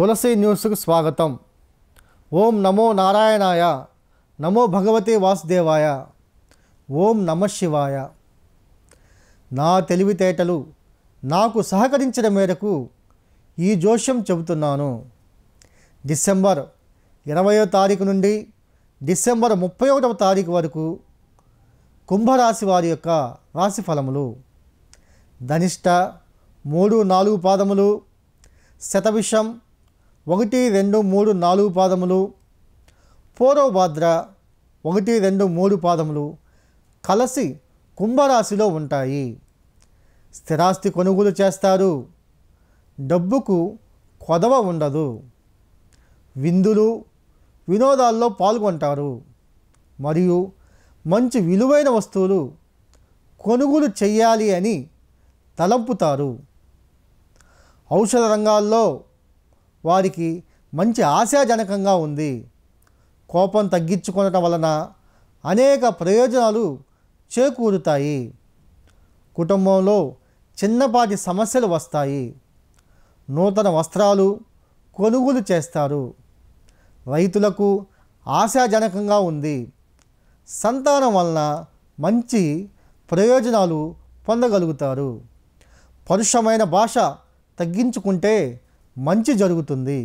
తులసి న్యూస్కు స్వాగతం ఓం నమో నారాయణాయ నమో భగవతి వాసుదేవాయ ఓం నమ శివాయ నా తెలివితేటలు నాకు సహకరించిన మేరకు ఈ జోష్యం చెబుతున్నాను డిసెంబర్ ఇరవయో తారీఖు నుండి డిసెంబర్ ముప్పై ఒకటవ తారీఖు వరకు కుంభరాశి వారి యొక్క రాశి ఫలములు ధనిష్ట మూడు నాలుగు పాదములు శతవిషం ఒకటి రెండు మూడు నాలుగు పాదములు పూర్వభాద్ర ఒకటి రెండు మూడు పాదములు కలసి కుంభరాశిలో ఉంటాయి స్థిరాస్తి కొనుగోలు చేస్తారు డబ్బుకు కొదవ ఉండదు విందులు వినోదాల్లో పాల్గొంటారు మరియు మంచి విలువైన వస్తువులు కొనుగోలు చేయాలి అని తలంపుతారు ఔషధ రంగాల్లో వారికి మంచి ఆశాజనకంగా ఉంది కోపం తగ్గించుకోవటం వలన అనేక ప్రయోజనాలు చేకూరుతాయి కుటుంబంలో చిన్నపాటి సమస్యలు వస్తాయి నూతన వస్త్రాలు కొనుగోలు చేస్తారు రైతులకు ఆశాజనకంగా ఉంది సంతానం వలన మంచి ప్రయోజనాలు పొందగలుగుతారు పరుషమైన భాష తగ్గించుకుంటే మంచి జరుగుతుంది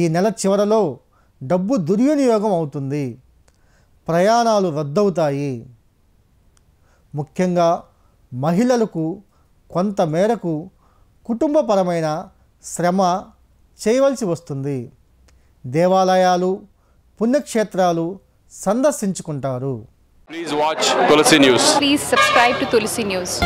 ఈ నెల చివరలో డబ్బు దుర్వినియోగం అవుతుంది ప్రయాణాలు రద్దవుతాయి ముఖ్యంగా మహిళలకు కొంత మేరకు కుటుంబపరమైన శ్రమ చేయవలసి వస్తుంది దేవాలయాలు పుణ్యక్షేత్రాలు సందర్శించుకుంటారు please watch Tulasi news please subscribe to Tulasi news